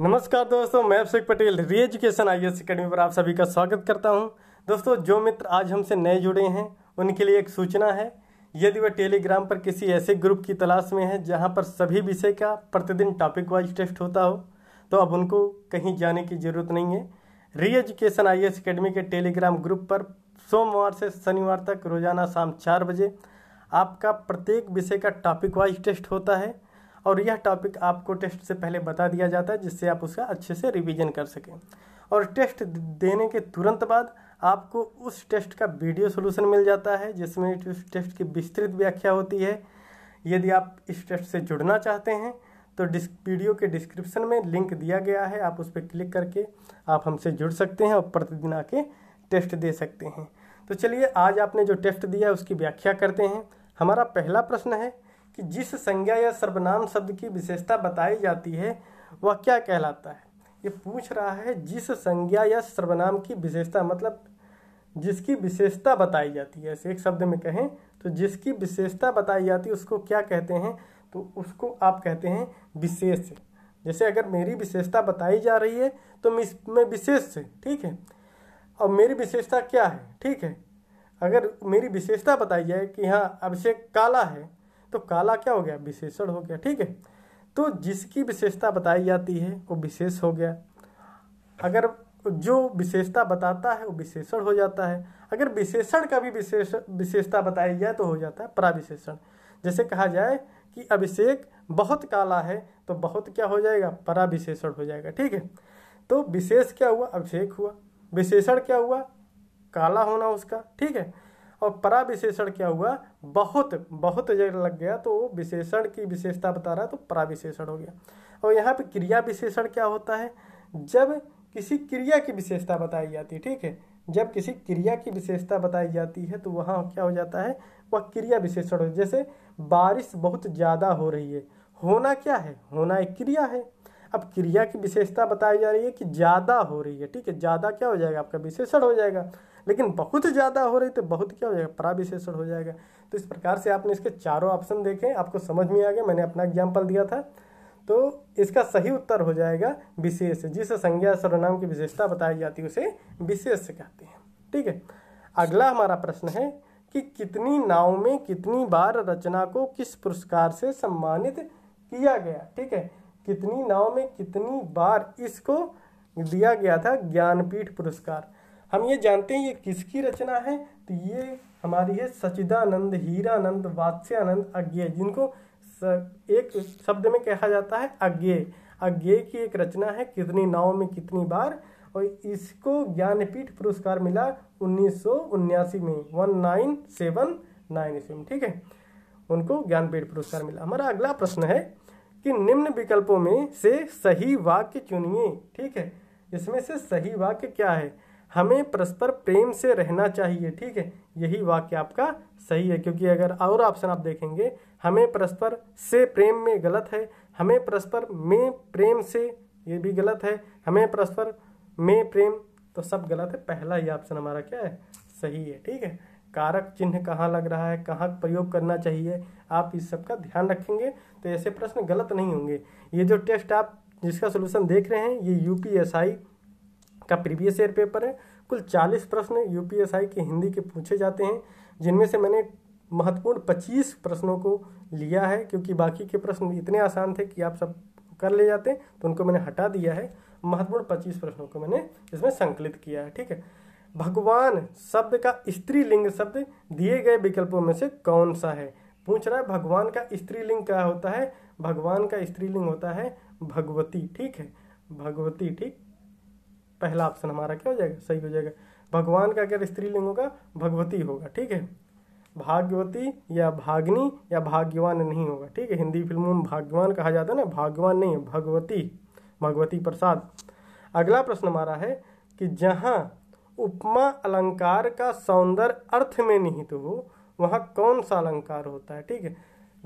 नमस्कार दोस्तों मैं अभिषेक पटेल री एजुकेशन आई एस अकेडमी पर आप सभी का स्वागत करता हूं दोस्तों जो मित्र आज हमसे नए जुड़े हैं उनके लिए एक सूचना है यदि वह टेलीग्राम पर किसी ऐसे ग्रुप की तलाश में है जहां पर सभी विषय का प्रतिदिन टॉपिक वाइज टेस्ट होता हो तो अब उनको कहीं जाने की ज़रूरत नहीं है re education I S academy के टेलीग्राम ग्रुप पर सोमवार से शनिवार तक रोजाना शाम चार बजे आपका प्रत्येक विषय का टॉपिक वाइज टेस्ट होता है और यह टॉपिक आपको टेस्ट से पहले बता दिया जाता है जिससे आप उसका अच्छे से रिवीजन कर सकें और टेस्ट देने के तुरंत बाद आपको उस टेस्ट का वीडियो सोल्यूशन मिल जाता है जिसमें उस टेस्ट की विस्तृत व्याख्या होती है यदि आप इस टेस्ट से जुड़ना चाहते हैं तो डिस् वीडियो के डिस्क्रिप्शन में लिंक दिया गया है आप उस पर क्लिक करके आप हमसे जुड़ सकते हैं और प्रतिदिन आके टेस्ट दे सकते हैं तो चलिए आज आपने जो टेस्ट दिया है उसकी व्याख्या करते हैं हमारा पहला प्रश्न है कि जिस संज्ञा या सर्वनाम शब्द की विशेषता बताई जाती है वह क्या कहलाता है ये पूछ रहा है जिस संज्ञा या सर्वनाम की विशेषता मतलब जिसकी विशेषता बताई जाती है ऐसे एक शब्द में कहें तो जिसकी विशेषता बताई जाती है उसको क्या कहते हैं तो उसको आप कहते हैं विशेष जैसे अगर मेरी विशेषता बताई जा रही है तो मैं विशेष ठीक है और मेरी विशेषता क्या है ठीक है अगर मेरी विशेषता बताई जाए कि हाँ अभिषेक काला है तो काला क्या हो गया विशेषण हो गया ठीक है तो जिसकी विशेषता बताई जाती है वो विशेष हो गया अगर जो विशेषता बताता है वो विशेषण हो जाता है अगर विशेषण का भी विशेष विशेषता बताई जाए तो हो जाता है पराविशेषण जैसे कहा जाए कि अभिषेक बहुत काला है तो बहुत क्या हो जाएगा पराविशेषण हो जाएगा ठीक है तो विशेष क्या हुआ अभिषेक हुआ विशेषण क्या हुआ काला होना उसका ठीक है और परा विशेषण क्या हुआ बहुत बहुत जगह लग गया तो विशेषण की विशेषता बता रहा है तो परा विशेषण हो गया और यहाँ पे क्रिया विशेषण क्या होता है जब किसी क्रिया की विशेषता बताई जाती है ठीक है जब किसी क्रिया की विशेषता बताई जाती है तो वहाँ क्या हो जाता है वह क्रिया विशेषण हो जैसे बारिश बहुत ज़्यादा हो रही है होना क्या है होना एक क्रिया है अब क्रिया की विशेषता बताई जा रही है कि ज़्यादा हो रही है ठीक है ज़्यादा क्या हो जाएगा आपका विशेषण हो जाएगा लेकिन बहुत ज़्यादा हो रही तो बहुत क्या हो जाएगा पराविशेषण हो जाएगा तो इस प्रकार से आपने इसके चारों ऑप्शन देखे आपको समझ में आ गया मैंने अपना एग्जाम्पल दिया था तो इसका सही उत्तर हो जाएगा विशेष जिस संज्ञा सर्वनाम की विशेषता बताई जाती है उसे विशेष कहते हैं ठीक है अगला हमारा प्रश्न है कि कितनी नाव में कितनी बार रचना को किस पुरस्कार से सम्मानित किया गया ठीक है कितनी नाव में कितनी बार इसको दिया गया था ज्ञानपीठ पुरस्कार हम ये जानते हैं ये किसकी रचना है तो ये हमारी है सचिदानंद हीरानंद वात्स्यानंद अज्ञे जिनको एक शब्द में कहा जाता है अज्ञे अज्ञे की एक रचना है कितनी नाव में कितनी बार और इसको ज्ञानपीठ पुरस्कार मिला उन्नीस में वन नाइन सेवन नाइन ईस्वी में ठीक है उनको ज्ञानपीठ पुरस्कार मिला हमारा अगला प्रश्न है कि निम्न विकल्पों में से सही वाक्य चुनिए ठीक है इसमें से सही वाक्य क्या है हमें परस्पर प्रेम से रहना चाहिए ठीक है यही वाक्य आपका सही है क्योंकि अगर और ऑप्शन आप देखेंगे हमें परस्पर से प्रेम में गलत है हमें परस्पर में प्रेम से ये भी गलत है हमें परस्पर में प्रेम तो सब गलत है पहला ही ऑप्शन हमारा क्या है सही है ठीक है कारक चिन्ह कहाँ लग रहा है कहाँ प्रयोग करना चाहिए आप इस सब का ध्यान रखेंगे तो ऐसे प्रश्न गलत नहीं होंगे ये जो टेस्ट आप जिसका सोल्यूशन देख रहे हैं ये यू पी एस आई का प्रीवियस ईयर पेपर है कुल 40 प्रश्न यूपीएसआई के हिंदी के पूछे जाते हैं जिनमें से मैंने महत्वपूर्ण 25 प्रश्नों को लिया है क्योंकि बाकी के प्रश्न इतने आसान थे कि आप सब कर ले जाते तो उनको मैंने हटा दिया है महत्वपूर्ण 25 प्रश्नों को मैंने इसमें संकलित किया है ठीक है भगवान शब्द का स्त्रीलिंग शब्द दिए गए विकल्पों में से कौन सा है पूछ रहा है भगवान का स्त्रीलिंग क्या होता है भगवान का स्त्रीलिंग होता है भगवती ठीक है भगवती ठीक पहला ऑप्शन हमारा क्या हो जाएगा सही हो जाएगा भगवान का अगर स्त्रीलिंग होगा भगवती होगा ठीक है भाग्यवती या भाग्नि या भाग्यवान नहीं होगा ठीक है हिंदी फिल्मों में भाग्यवान कहा जाता है ना भाग्यवान नहीं भगवती भगवती प्रसाद अगला प्रश्न हमारा है कि जहाँ उपमा अलंकार का सौंदर्य अर्थ में निहित हो वहाँ कौन सा अलंकार होता है ठीक है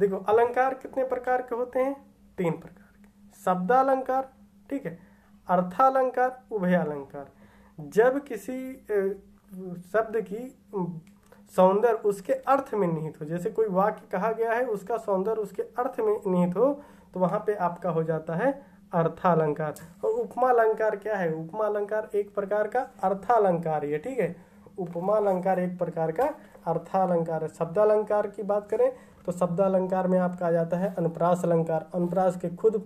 देखो अलंकार कितने प्रकार के होते हैं तीन प्रकार के शब्द अलंकार ठीक है अर्थालंकार उभयालंकार जब किसी शब्द की सौंदर्य उसके अर्थ में निहित हो जैसे कोई वाक्य कहा गया है उसका सौंदर्य उसके अर्थ में निहित हो तो वहाँ पे आपका हो जाता है अर्थालंकार और उपमा अलंकार क्या है उपमा अलंकार एक प्रकार का अर्थालंकार है ठीक है उपमा अलंकार एक प्रकार का अर्थालंकार है शब्दालंकार की बात करें तो शब्दालंकार में आपका आ जाता है अनुप्रास अलंकार अनुप्रास के खुद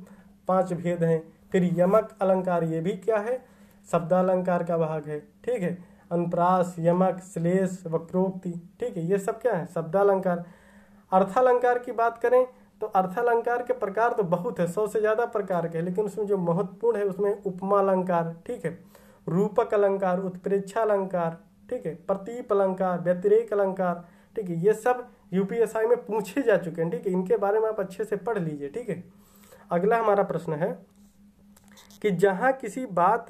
पांच भेद हैं फिर यमक अलंकार ये भी क्या है शब्द अलंकार का भाग है ठीक है अनुप्रास यमक श्लेष वक्रोक्ति ठीक है ये सब क्या है शब्द अलंकार अर्थालंकार की बात करें तो अर्थालंकार के प्रकार तो बहुत है सौ से ज़्यादा प्रकार के लेकिन उसमें जो महत्वपूर्ण है उसमें उपमा अलंकार ठीक है रूपक अलंकार उत्प्रेक्षा अलंकार ठीक है प्रतीप अलंकार व्यतिरेक अलंकार ठीक है ये सब यूपीएसआई में पूछे जा चुके हैं ठीक है इनके बारे में आप अच्छे से पढ़ लीजिए ठीक है अगला हमारा प्रश्न है कि जहाँ किसी बात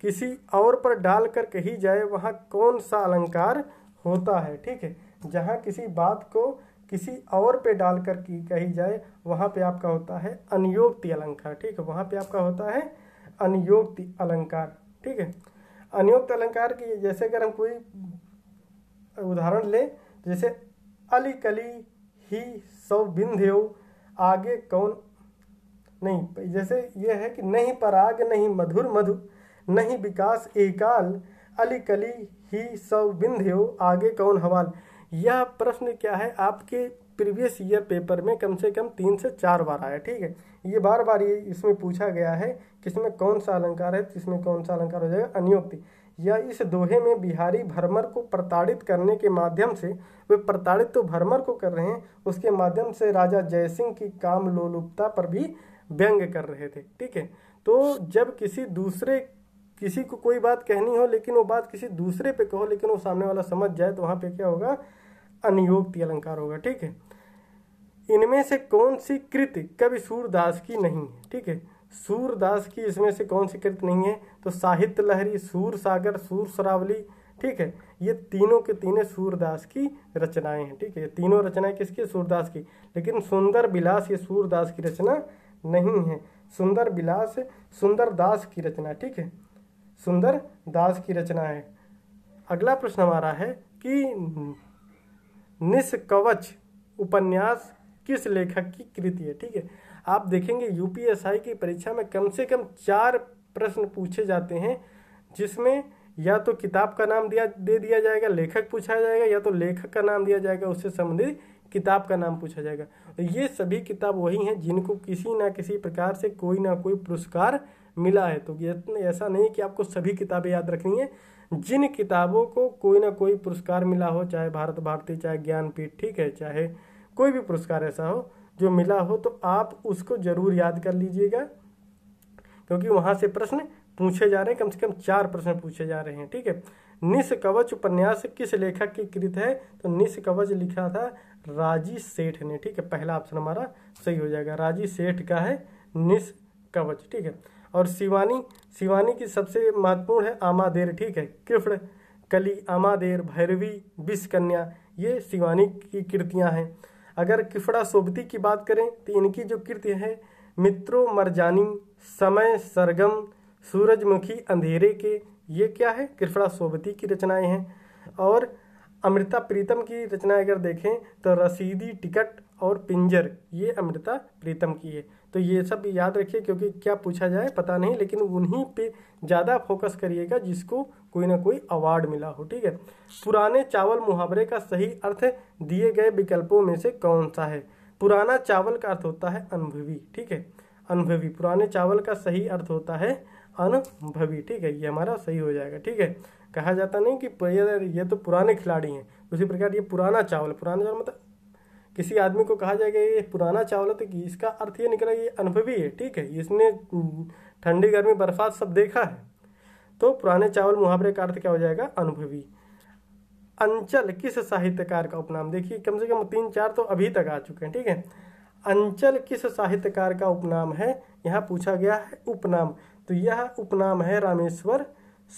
किसी और पर डाल कर कही जाए वहाँ कौन सा अलंकार होता है ठीक है जहाँ किसी बात को किसी और पे डाल कर की कही जाए वहाँ पे आपका होता है अनियोक्ति अलंकार ठीक है वहाँ पे आपका होता है अनियोक्ति अलंकार ठीक है अनियोक्त अलंकार की जैसे अगर हम कोई उदाहरण लें जैसे अली कली ही सौ बिंध्यो आगे कौन नहीं जैसे ये है कि नहीं पराग नहीं मधुर मधु नहीं विकास एकाल अली कली ही सौ बिंध्यो आगे कौन हवाल यह प्रश्न क्या है आपके प्रीवियस ईयर पेपर में कम से कम तीन से चार बार आया ठीक है ये बार बार ये इसमें पूछा गया है कि इसमें कौन सा अलंकार है इसमें कौन सा अलंकार हो जाएगा अनियोक्ति या इस दोहे में बिहारी भरमर को प्रताड़ित करने के माध्यम से वे प्रताड़ित तो भरमर को कर रहे हैं उसके माध्यम से राजा जयसिंह की काम लोलुपता पर भी व्यंग कर रहे थे ठीक है तो जब किसी दूसरे किसी को कोई बात कहनी हो लेकिन वो बात किसी दूसरे पे कहो लेकिन वो सामने वाला समझ जाए तो वहाँ पे क्या होगा अनियोक्ति अलंकार होगा ठीक है इनमें से कौन सी कृत कवि सूरदास की नहीं है ठीक है सूरदास की इसमें से कौन सी कृत नहीं है तो साहित्य लहरी सूर सागर सूर सरावली ठीक है ये तीनों के तीनों सूरदास की रचनाएं हैं ठीक है ये तीनों रचनाएं किसकी सूरदास की लेकिन सुंदर बिलास ये सूरदास की रचना नहीं है सुंदर विलास सुंदर दास की रचना ठीक है सुंदर दास की रचना है अगला प्रश्न हमारा है कि निष्कवच उपन्यास किस लेखक की कृति है ठीक है आप देखेंगे यूपीएसआई की परीक्षा में कम से कम चार प्रश्न पूछे जाते हैं जिसमें या तो किताब का नाम दिया दे दिया जाएगा लेखक पूछा जाएगा या तो लेखक का नाम दिया जाएगा उससे संबंधित किताब का नाम पूछा जाएगा तो ये सभी किताब वही हैं जिनको किसी ना किसी प्रकार से कोई ना कोई पुरस्कार मिला है तो ऐसा नहीं कि आपको सभी किताबें याद रखनी है जिन किताबों को कोई ना कोई पुरस्कार मिला हो चाहे भारत भारती चाहे ज्ञानपीठ ठीक है चाहे कोई भी पुरस्कार ऐसा हो जो मिला हो तो आप उसको ज़रूर याद कर लीजिएगा क्योंकि वहाँ से प्रश्न पूछे जा रहे हैं कम से कम चार प्रश्न पूछे जा रहे हैं ठीक है निष्कवच उपन्यास किस लेखक की कृत है तो निष्कवच लिखा था राजी सेठ ने ठीक है पहला ऑप्शन हमारा सही हो जाएगा राजी सेठ का है निस कवच ठीक है और शिवानी शिवानी की सबसे महत्वपूर्ण है आमादेर ठीक है कृष्ण कली आमादेर भैरवी विश्वकन्या ये शिवानी की कृतियाँ हैं अगर किफड़ा सोबती की बात करें तो इनकी जो कृति है मित्रों मरजानी समय सरगम सूरजमुखी अंधेरे के ये क्या है किफड़ा सोबती की रचनाएं हैं और अमृता प्रीतम की रचना अगर देखें तो रसीदी टिकट और पिंजर ये अमृता प्रीतम की है तो ये सब याद रखिए क्योंकि क्या पूछा जाए पता नहीं लेकिन उन्हीं पे ज़्यादा फोकस करिएगा जिसको कोई ना कोई अवार्ड मिला हो ठीक है पुराने चावल मुहावरे का सही अर्थ दिए गए विकल्पों में से कौन सा है पुराना चावल का अर्थ होता है अनुभवी ठीक है अनुभवी पुराने चावल का सही अर्थ होता है अनुभवी ठीक है ये हमारा सही हो जाएगा ठीक है कहा जाता नहीं कि ये ये तो पुराने खिलाड़ी हैं उसी प्रकार ये पुराना चावल पुराना चावल मतलब किसी आदमी को कहा जाएगा ये पुराना चावल है तो कि इसका अर्थ ये निकला ये अनुभवी है ठीक है इसने ठंडी गर्मी बर्फात सब देखा है तो पुराने चावल मुहावरे का अर्थ क्या हो जाएगा अनुभवी अंचल किस साहित्यकार का उपनाम देखिए कम से कम तीन चार तो अभी तक आ चुके हैं ठीक है अंचल किस साहित्यकार का उपनाम है यहाँ पूछा गया है उपनाम तो यह उपनाम है रामेश्वर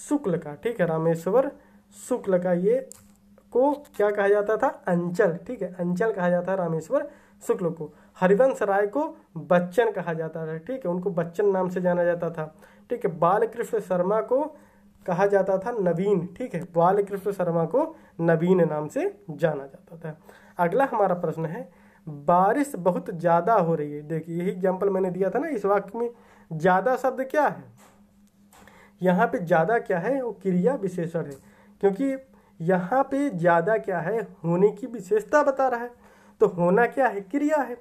शुक्ल का ठीक है रामेश्वर शुक्ल का ये को क्या कहा जाता था अंचल ठीक है अंचल कहा जाता है रामेश्वर शुक्ल को हरिवंश राय को बच्चन कहा जाता था ठीक है उनको बच्चन नाम से जाना जाता था ठीक है बालकृष्ण शर्मा को कहा जाता था नवीन ठीक है बालकृष्ण शर्मा को नवीन नाम से जाना जाता था अगला हमारा प्रश्न है बारिश बहुत ज़्यादा हो रही है देखिए यही एग्जाम्पल मैंने दिया था ना इस वाक्य में ज़्यादा शब्द क्या है यहाँ पे ज़्यादा क्या है वो क्रिया विशेषण है क्योंकि यहाँ पे ज़्यादा क्या है होने की विशेषता बता रहा है तो होना क्या है क्रिया है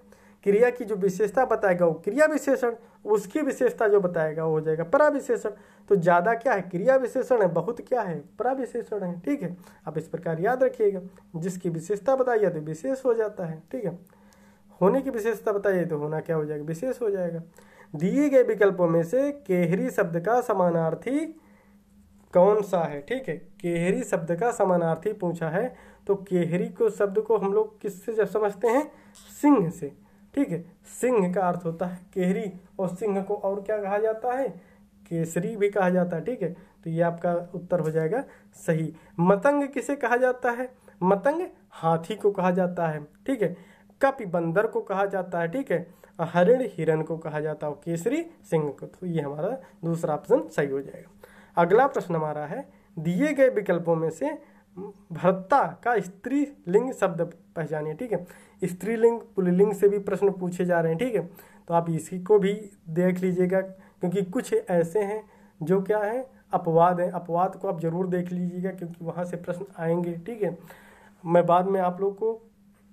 क्रिया की जो विशेषता बताएगा वो क्रिया विशेषण उसकी विशेषता जो बताएगा वो हो जाएगा परा विशेषण तो ज़्यादा क्या है क्रिया विशेषण है बहुत क्या है परा विशेषण है ठीक है आप इस प्रकार याद रखिएगा जिसकी विशेषता बताई जाती तो विशेष हो जाता है ठीक है होने की विशेषता बताइए तो होना क्या हो जाएगा विशेष हो जाएगा दिए गए विकल्पों में से केहरी शब्द का समानार्थी कौन सा है ठीक है केहरी शब्द का समानार्थी पूछा है तो केहरी को शब्द को हम लोग किससे जब समझते हैं सिंह से ठीक है सिंह का अर्थ होता है केहरी और सिंह को और क्या कहा जाता है केसरी भी कहा जाता है ठीक है तो ये आपका उत्तर हो जाएगा सही मतंग किसे कहा जाता है मतंग हाथी को कहा जाता है ठीक है कपि बंदर को कहा जाता है ठीक है हरिण हिरण को कहा जाता है केसरी सिंह को तो ये हमारा दूसरा ऑप्शन सही हो जाएगा अगला प्रश्न हमारा है दिए गए विकल्पों में से भरता का स्त्री लिंग शब्द पहचानिए ठीक है स्त्रीलिंग पुलिंग से भी प्रश्न पूछे जा रहे हैं ठीक है तो आप इसी को भी देख लीजिएगा क्योंकि कुछ ऐसे हैं जो क्या है अपवाद हैं अपवाद को आप जरूर देख लीजिएगा क्योंकि वहाँ से प्रश्न आएंगे ठीक है मैं बाद में आप लोग को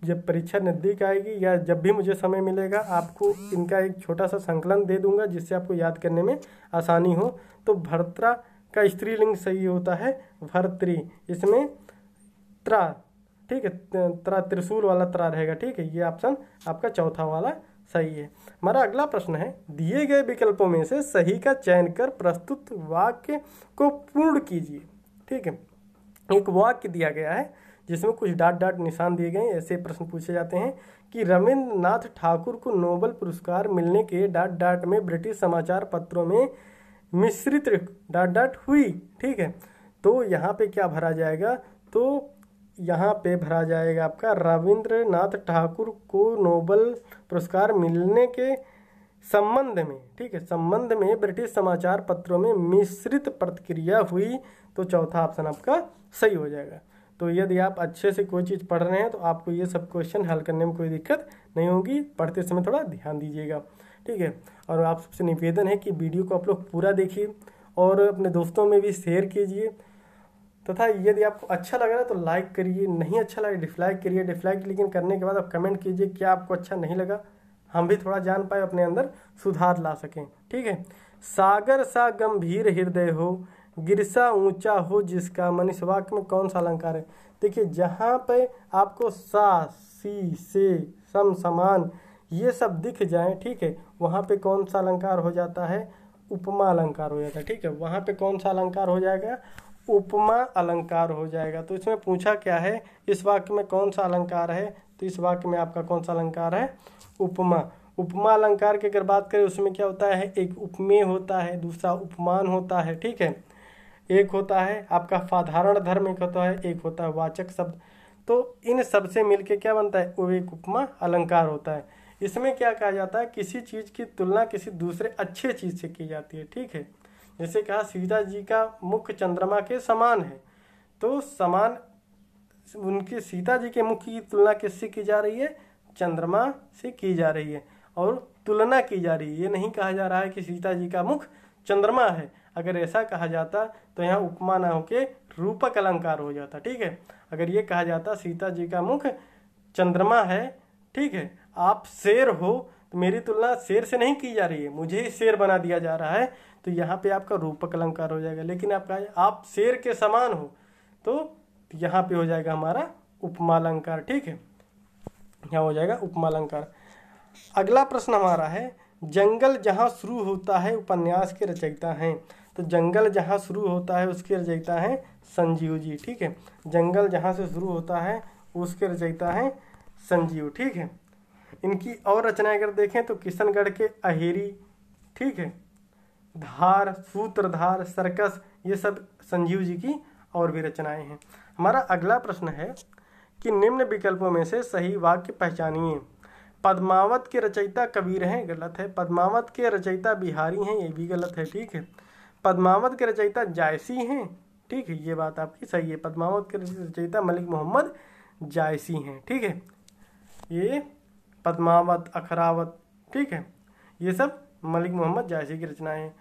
जब परीक्षा नज़दीक आएगी या जब भी मुझे समय मिलेगा आपको इनका एक छोटा सा संकलन दे दूंगा जिससे आपको याद करने में आसानी हो तो भर्त्रा का स्त्रीलिंग सही होता है भर्त्री इसमें त्रा ठीक है त्रा त्रिशूल वाला त्रा रहेगा ठीक है ये ऑप्शन आपका चौथा वाला सही है हमारा अगला प्रश्न है दिए गए विकल्पों में से सही का चयन कर प्रस्तुत वाक्य को पूर्ण कीजिए ठीक है एक वाक्य दिया गया है जिसमें कुछ डाट डाट निशान दिए गए ऐसे प्रश्न पूछे जाते हैं कि रविंद्रनाथ ठाकुर को नोबल पुरस्कार मिलने के डाट डाट में ब्रिटिश समाचार पत्रों में मिश्रित डाट डाट हुई ठीक है तो यहाँ पे क्या भरा जाएगा तो यहाँ पे भरा जाएगा आपका रविंद्रनाथ ठाकुर को नोबल पुरस्कार मिलने के संबंध में ठीक है संबंध में ब्रिटिश समाचार पत्रों में मिश्रित प्रतिक्रिया हुई तो चौथा ऑप्शन आपका सही हो जाएगा तो यदि आप अच्छे से कोई चीज़ पढ़ रहे हैं तो आपको ये सब क्वेश्चन हल करने में कोई दिक्कत नहीं होगी पढ़ते समय थोड़ा ध्यान दीजिएगा ठीक है और आप सबसे निवेदन है कि वीडियो को आप लोग पूरा देखिए और अपने दोस्तों में भी शेयर कीजिए तथा तो यदि आपको अच्छा लग रहा है तो लाइक करिए नहीं अच्छा लगे डिसलाइक करिए डिसलाइक लेकिन करने के बाद आप कमेंट कीजिए क्या आपको अच्छा नहीं लगा हम भी थोड़ा जान पाए अपने अंदर सुधार ला सकें ठीक है सागर सा गंभीर हृदय हो गिरसा ऊंचा हो जिसका मन इस वाक्य में कौन सा अलंकार है देखिए जहाँ पे आपको सा सी से सम समान ये सब दिख जाए ठीक है वहाँ पे कौन सा अलंकार हो जाता है उपमा अलंकार हो जाता है ठीक है वहाँ पे कौन सा अलंकार हो जाएगा उपमा अलंकार हो जाएगा तो इसमें पूछा क्या है इस वाक्य में कौन सा अलंकार है तो इस वाक्य में आपका कौन सा अलंकार है उपमा उपमा अलंकार की अगर बात करें उसमें क्या होता है एक उपमेय होता है दूसरा उपमान होता है ठीक है एक होता है आपका साधारण धर्म एक होता है एक होता है वाचक शब्द तो इन सब से मिलके क्या बनता है वो एक उपमा अलंकार होता है इसमें क्या कहा जाता है किसी चीज़ की तुलना किसी दूसरे अच्छे चीज़ से की जाती है ठीक है जैसे कहा सीता जी का मुख चंद्रमा के समान है तो समान उनके सीता जी के मुख की तुलना किससे की जा रही है चंद्रमा से की जा रही है और तुलना की जा रही है ये नहीं कहा जा रहा है कि सीता जी का मुख चंद्रमा है अगर ऐसा कहा जाता तो यहाँ उपमा ना होके रूपक अलंकार हो जाता ठीक है अगर ये कहा जाता सीता जी का मुख चंद्रमा है ठीक है आप शेर हो तो मेरी तुलना शेर से नहीं की जा रही है मुझे ही शेर बना दिया जा रहा है तो यहाँ पे आपका रूपक अलंकार हो जाएगा लेकिन आपका आप शेर के समान हो तो यहाँ पे हो जाएगा हमारा उपमा अलंकार ठीक है यहाँ हो जाएगा उपमा अलंकार अगला प्रश्न हमारा है जंगल जहाँ शुरू होता है उपन्यास के रचयिता हैं तो जंगल जहाँ शुरू होता है उसके रचयिता हैं संजीव जी ठीक है जंगल जहाँ से शुरू होता है उसके रचयिता हैं संजीव ठीक है इनकी और रचनाएं अगर देखें तो किशनगढ़ के अहेरी ठीक है धार सूत्रधार सर्कस ये सब संजीव जी की और भी रचनाएं हैं हमारा अगला प्रश्न है कि निम्न विकल्पों में से सही वाक्य पहचानिए पद्मावत के रचयिता कबीर हैं गलत है पद्मावत के रचयिता बिहारी हैं ये भी गलत है ठीक है पद्मावत के रचयिता जायसी हैं ठीक है ये बात आपकी सही है पद्मावत के रचयिता मलिक मोहम्मद जायसी हैं ठीक है ये पद्मावत अखरावत ठीक है ये सब मलिक मोहम्मद जायसी की रचनाएं हैं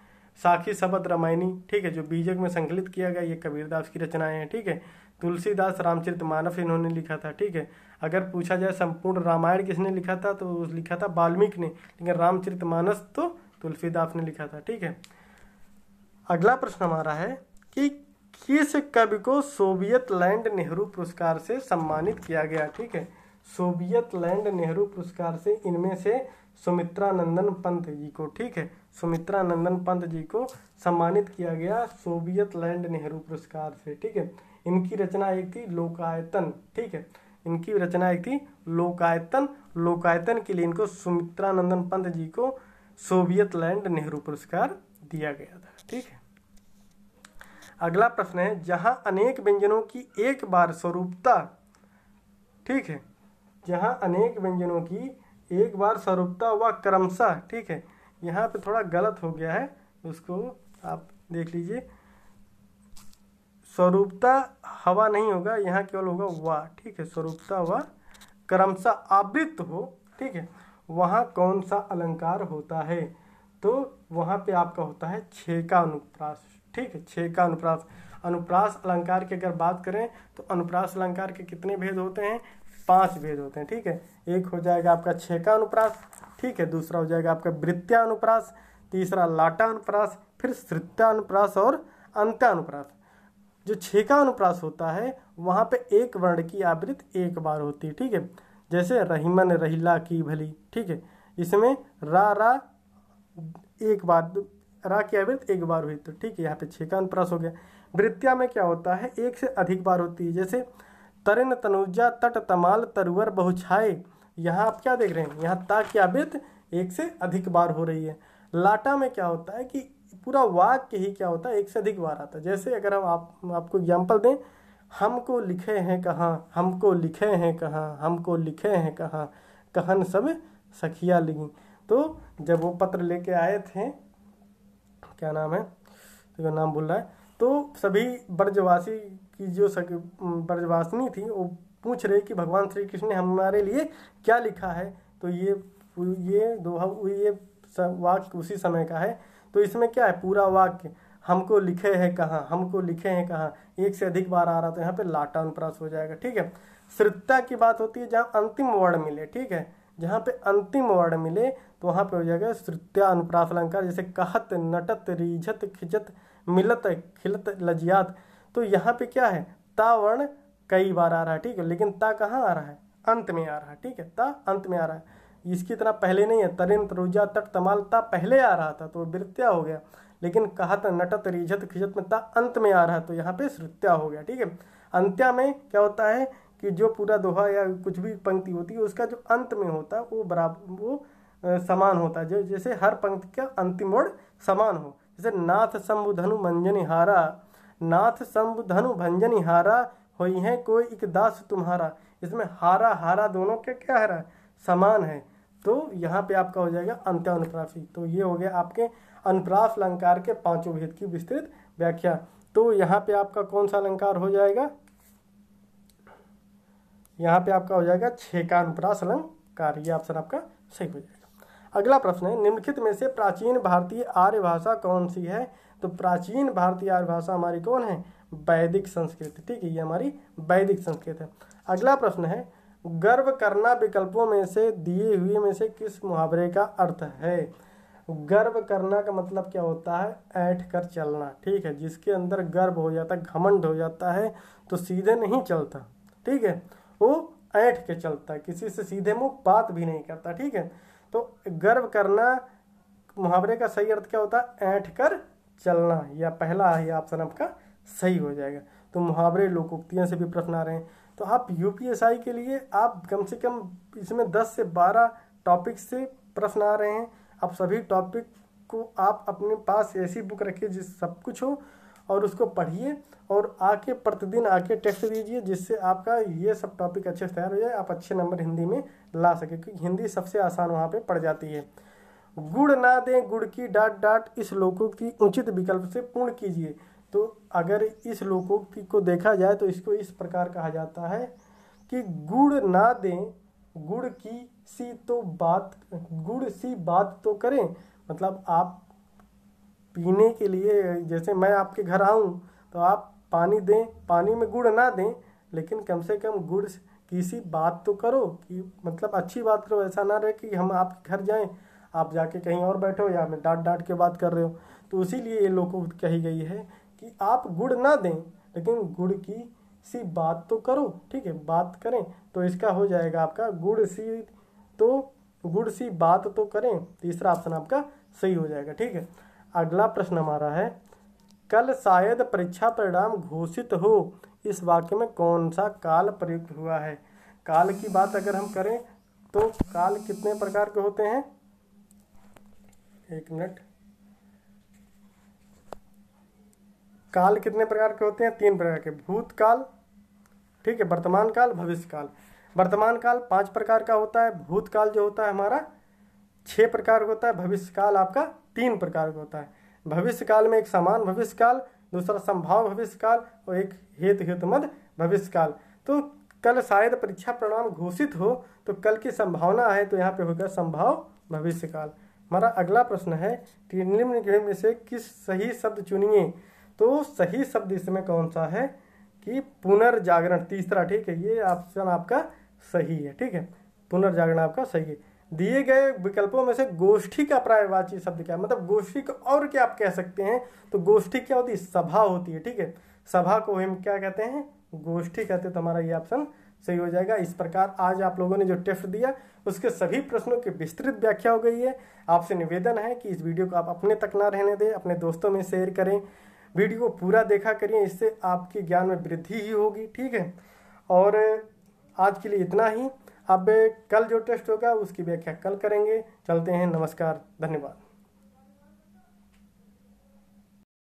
साखी सबद रामायणी ठीक है जो बीजक में संकलित किया गया ये कबीरदास की रचनाएं हैं ठीक है तुलसीदास रामचरित मानव इन्होंने लिखा था ठीक है अगर पूछा जाए संपूर्ण रामायण किसने लिखा था तो लिखा था वाल्मीकि ने लेकिन रामचरित मानस तो तुलसीदास ने लिखा था ठीक है अगला प्रश्न हमारा है कि किस कवि को सोवियत लैंड नेहरू पुरस्कार से सम्मानित किया गया ठीक है सोवियत लैंड नेहरू पुरस्कार से इनमें से सुमित्रा नंदन पंत जी को ठीक है सुमित्रा नंदन पंत जी को सम्मानित किया गया सोवियत लैंड नेहरू पुरस्कार से ठीक है इनकी रचना एक थी लोकायतन ठीक है इनकी रचना एक थी लोकायतन लोकायतन के लिए इनको सुमित्रानंदन पंत जी को सोवियत लैंड नेहरू पुरस्कार दिया गया था ठीक है अगला प्रश्न है जहां अनेक व्यंजनों की एक बार स्वरूपता ठीक है जहां अनेक व्यंजनों की एक बार स्वरूपता व क्रमशः ठीक है यहाँ पे थोड़ा गलत हो गया है उसको आप देख लीजिए स्वरूपता हवा नहीं होगा यहाँ केवल होगा वाह ठीक है स्वरूपता व क्रमशः आवृत्त हो ठीक है वहाँ कौन सा अलंकार होता है तो वहाँ पे आपका होता है छे का अनुप्रास ठीक है छे का अनुप्रास अनुप्रास अलंकार की अगर बात करें तो अनुप्रास अलंकार के कितने भेद होते हैं पांच भेद होते हैं ठीक है एक हो जाएगा आपका छे का अनुप्रास ठीक है दूसरा हो जाएगा आपका वृत्या अनुप्रास तीसरा लाटा अनुप्रास फिर श्रित्या अनुप्रास और अंत्यानुप्रास जो छः का अनुप्रास होता है वहाँ पे एक वर्ण की आवृत्त एक बार होती है ठीक है जैसे रहीमन रहीला की भली ठीक है इसमें रा रा एक बार रा की आवृत्त एक बार हुई तो ठीक है यहाँ पे छः का अनुप्रास हो गया वृत्तिया में क्या होता है एक से अधिक बार होती है जैसे तरन तनुजा तट तमाल तरुअर बहुछाए यहाँ आप क्या देख रहे हैं यहाँ ता की आवृत्त एक से अधिक बार हो रही है लाटा में क्या होता है कि पूरा वाक्य ही क्या होता है एक से अधिक बार आता है जैसे अगर हम आप आपको एग्जाम्पल दें हमको लिखे हैं कहाँ हमको लिखे हैं कहाँ हमको लिखे हैं कहाँ कहन सब सखिया लिखी तो जब वो पत्र लेके आए थे क्या नाम है तो नाम भूल रहा है तो सभी ब्रजवासी की जो सक ब्रजवासिनी थी वो पूछ रहे कि भगवान श्री कृष्ण ने हमारे लिए क्या लिखा है तो ये ये दोहा ये वाक्य उसी समय का है तो इसमें क्या है पूरा वाक्य हमको लिखे हैं कहाँ हमको लिखे हैं कहाँ एक से अधिक बार आ रहा तो यहाँ पे लाटा अनुप्रास हो जाएगा ठीक है श्रुता की बात होती है जहाँ अंतिम वर्ण मिले ठीक है जहाँ पे अंतिम वर्ण मिले तो वहाँ पे हो जाएगा श्रुत्या अनुप्रास अलंकार जैसे कहत नटत रिझत खिजत मिलत खिलत लजियात तो यहाँ पे क्या है ता वर्ण कई बार आ रहा है ठीक है लेकिन ता कहाँ आ रहा है अंत में आ रहा है ठीक है ता अंत में आ रहा है इसकी इतना पहले नहीं है तरिन तरुजा तट तमालता पहले आ रहा था तो वृत्या हो गया लेकिन कहा था नटत रिझत खिजत में ता अंत में आ रहा है तो यहाँ पे श्रुत्या हो गया ठीक है अंत्या में क्या होता है कि जो पूरा दोहा या कुछ भी पंक्ति होती है उसका जो अंत में होता है वो बराबर वो समान होता है जो जैसे हर पंक्ति का अंतिम वर्ण समान हो जैसे नाथ शंभु धनु मंजनी हारा नाथ शंभु धनु भंजनी हारा हुई है कोई एक दास तुम्हारा इसमें हारा हारा दोनों के क्या है समान है तो यहाँ पे आपका हो जाएगा अंत अनुप्राफी तो ये हो गया आपके अनुप्राफ अलंकार के पांचों भेद की विस्तृत व्याख्या तो यहाँ पे आपका कौन सा अलंकार हो जाएगा यहाँ पे आपका हो जाएगा छेका अनुप्रास अलंकार ये ऑप्शन आपका सही हो जाएगा अगला प्रश्न है निम्नलिखित में से प्राचीन भारतीय आर्य भाषा कौन सी है तो प्राचीन भारतीय आर्य भाषा हमारी कौन है वैदिक संस्कृत ठीक है ये हमारी वैदिक संस्कृत है अगला प्रश्न है गर्व करना विकल्पों में से दिए हुए में से किस मुहावरे का अर्थ है गर्व करना का मतलब क्या होता है ऐठ कर चलना ठीक है जिसके अंदर गर्व हो जाता है घमंड हो जाता है तो सीधे नहीं चलता ठीक है वो ऐठ के चलता है किसी से सीधे मुँह बात भी नहीं करता ठीक है तो गर्व करना मुहावरे का सही अर्थ क्या होता है ऐठ कर चलना या पहला ही ऑप्शन आपका सही हो जाएगा तो मुहावरे लोकोक्तियों से भी प्रश्न आ रहे हैं तो आप यूपीएसआई के लिए आप कम से कम इसमें 10 से 12 टॉपिक से प्रश्न आ रहे हैं आप सभी टॉपिक को आप अपने पास ऐसी बुक रखिए जिस सब कुछ हो और उसको पढ़िए और आके प्रतिदिन आके टेस्ट दीजिए जिससे आपका ये सब टॉपिक अच्छे से तैयार हो जाए आप अच्छे नंबर हिंदी में ला सके क्योंकि हिंदी सबसे आसान वहाँ पे पड़ जाती है गुड़ ना दें गुड़ की डाट डाट इस लोगों की उचित विकल्प से पूर्ण कीजिए तो अगर इस लोकोक्ति को देखा जाए तो इसको इस प्रकार कहा जाता है कि गुड़ ना दें गुड़ की सी तो बात गुड़ सी बात तो करें मतलब आप पीने के लिए जैसे मैं आपके घर आऊँ तो आप पानी दें पानी में गुड़ ना दें लेकिन कम से कम गुड़ की सी बात तो करो कि मतलब अच्छी बात करो ऐसा ना रहे कि हम आपके घर जाएं आप जाके कहीं और बैठो या हमें डांट डांट के बात कर रहे हो तो उसी लिए ये लोगों कही गई है कि आप गुड़ ना दें लेकिन गुड़ की सी बात तो करो ठीक है बात करें तो इसका हो जाएगा आपका गुड़ सी तो गुड़ सी बात तो करें तीसरा ऑप्शन आपका सही हो जाएगा ठीक है अगला प्रश्न हमारा है कल शायद परीक्षा परिणाम घोषित हो इस वाक्य में कौन सा काल प्रयुक्त हुआ है काल की बात अगर हम करें तो काल कितने प्रकार के होते हैं एक मिनट काल कितने प्रकार के होते हैं तीन प्रकार के भूतकाल ठीक है वर्तमान काल भविष्य काल वर्तमान काल पांच प्रकार का होता है भूतकाल जो होता है हमारा छह प्रकार का होता है भविष्य काल आपका तीन प्रकार का होता है भविष्य काल में एक समान भविष्य काल दूसरा संभाव भविष्य काल और एक हेतु हेतुमद भविष्य काल तो कल शायद परीक्षा परिणाम घोषित हो तो कल की संभावना है तो यहाँ पे होगा संभाव भविष्य काल हमारा अगला प्रश्न है कि निम्न में से किस सही शब्द चुनिए तो सही शब्द इसमें कौन सा है कि पुनर्जागरण तीसरा ठीक है ये ऑप्शन आपका सही है ठीक है पुनर्जागरण आपका सही है दिए गए विकल्पों में से गोष्ठी का प्रायवाची शब्द क्या मतलब गोष्ठी को और क्या आप कह सकते हैं तो गोष्ठी क्या होती है सभा होती है ठीक है सभा को हम क्या कहते हैं गोष्ठी कहते हैं तो हमारा ये ऑप्शन सही हो जाएगा इस प्रकार आज आप लोगों ने जो टेस्ट दिया उसके सभी प्रश्नों की विस्तृत व्याख्या हो गई है आपसे निवेदन है कि इस वीडियो को आप अपने तक ना रहने दें अपने दोस्तों में शेयर करें वीडियो को पूरा देखा करिए इससे आपके ज्ञान में वृद्धि ही होगी ठीक है और आज के लिए इतना ही अब कल जो टेस्ट होगा उसकी व्याख्या कल करेंगे चलते हैं नमस्कार धन्यवाद